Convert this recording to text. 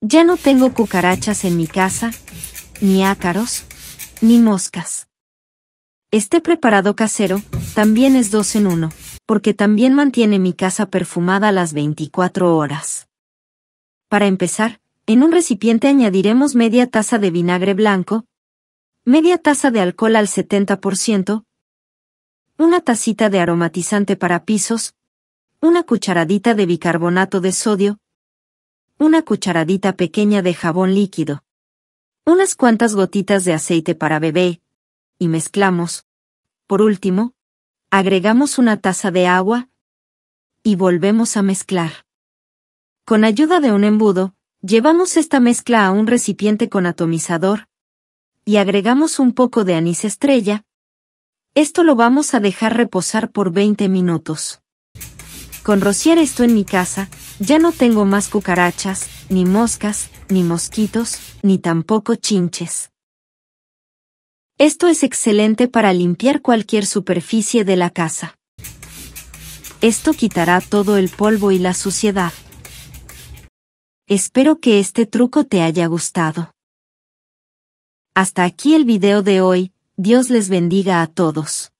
Ya no tengo cucarachas en mi casa, ni ácaros, ni moscas. Este preparado casero también es dos en uno, porque también mantiene mi casa perfumada las 24 horas. Para empezar, en un recipiente añadiremos media taza de vinagre blanco, media taza de alcohol al 70%, una tacita de aromatizante para pisos, una cucharadita de bicarbonato de sodio, una cucharadita pequeña de jabón líquido, unas cuantas gotitas de aceite para bebé, y mezclamos. Por último, agregamos una taza de agua y volvemos a mezclar. Con ayuda de un embudo, llevamos esta mezcla a un recipiente con atomizador y agregamos un poco de anís estrella. Esto lo vamos a dejar reposar por 20 minutos. Con rociar esto en mi casa, ya no tengo más cucarachas, ni moscas, ni mosquitos, ni tampoco chinches. Esto es excelente para limpiar cualquier superficie de la casa. Esto quitará todo el polvo y la suciedad. Espero que este truco te haya gustado. Hasta aquí el video de hoy, Dios les bendiga a todos.